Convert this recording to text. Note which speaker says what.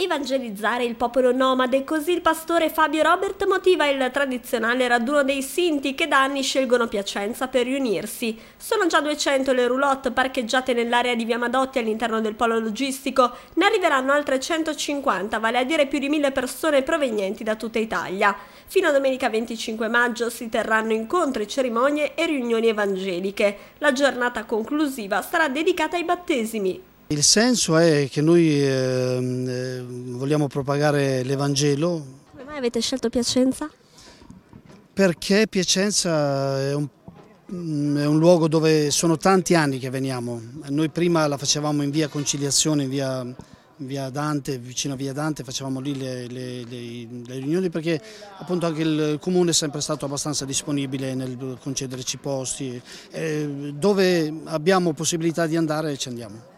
Speaker 1: evangelizzare il popolo nomade, così il pastore Fabio Robert motiva il tradizionale raduno dei Sinti che da anni scelgono Piacenza per riunirsi. Sono già 200 le roulotte parcheggiate nell'area di Via Madotti all'interno del polo logistico, ne arriveranno altre 150, vale a dire più di 1000 persone provenienti da tutta Italia. Fino a domenica 25 maggio si terranno incontri, cerimonie e riunioni evangeliche. La giornata conclusiva sarà dedicata ai battesimi.
Speaker 2: Il senso è che noi ehm, eh, vogliamo propagare l'Evangelo.
Speaker 1: Come mai avete scelto Piacenza?
Speaker 2: Perché Piacenza è un, mm, è un, luogo dove sono tanti anni che veniamo. Noi prima la facevamo in via Conciliazione, in via, in via Dante, vicino a via Dante, facevamo lì le, le, le, le riunioni perché appunto anche il comune è sempre stato abbastanza disponibile nel concederci posti. Eh, dove abbiamo possibilità di andare ci andiamo.